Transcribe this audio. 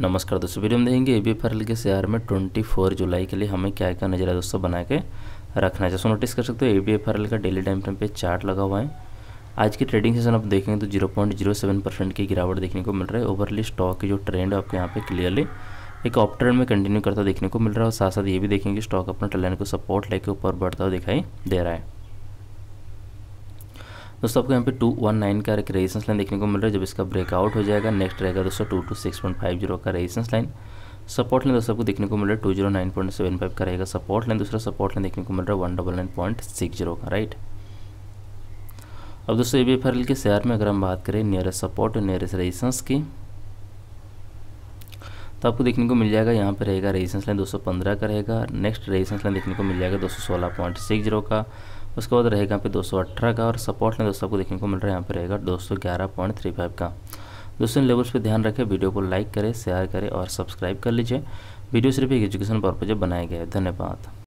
नमस्कार दोस्तों वीडियो हम देखेंगे ए बी एफ के शेयर में 24 जुलाई के लिए हमें क्या क्या नजर है दोस्तों बना के रखना है जैसे नोटिस कर सकते हो ए बी एफ का डेली टाइम फ्रेम पे चार्ट लगा हुआ है आज की ट्रेडिंग सेशन आप देखेंगे तो 0.07 परसेंट की गिरावट देखने को मिल रहा है ओवरली स्टॉक की जो ट्रेंड है आपको यहाँ पे क्लियरली एक ऑप ट्रेंड में कंटिन्यू करता देखने को मिल रहा है और साथ साथ ये भी देखेंगे स्टॉक अपना टलन को सपोर्ट लेके ऊपर बढ़ता हुआ दिखाई दे रहा है दोस्तों आपको यहाँ पे टू वन नाइन का एक रेजिस्टेंस लाइन देखने को मिल रहा है जब इसका ब्रेकआउट हो जाएगा नेक्स्ट रहेगा दोस्तों two two six point five zero का रेजिस्टेंस लाइन सपोर्ट लाइन दोस्तों आपको देखने को मिल रहा है two zero nine point seven five का रहेगा सपोर्ट लाइन दूसरा सपोर्ट लाइन देखने को मिल रहा है one double nine point six zero का राइट अब दोस्तों A B F R L के शेयर में अगर हम बात करें नियरेस्ट सपोर्ट और नियरेस्ट रेजिस्टेंस की तो आपको देखने को मिल जाएगा यहाँ पे रहेगा रेजिस्टेंस लाइन 215 का रहेगा नेक्स्ट रेजिस्टेंस लाइन देखने को मिल जाएगा 216.60 का उसके बाद रहेगा यहाँ पे 218 का और सपोर्ट में दोस्तों आपको देखने को मिल रहा है यहाँ पे रहेगा 211.35 का दोस्तों लेवल्स पे ध्यान रखें वीडियो को लाइक करें शेयर करें और सब्सक्राइब कर लीजिए वीडियो सिर्फ एक एजुकेशन पर्पज बनाया गया है धन्यवाद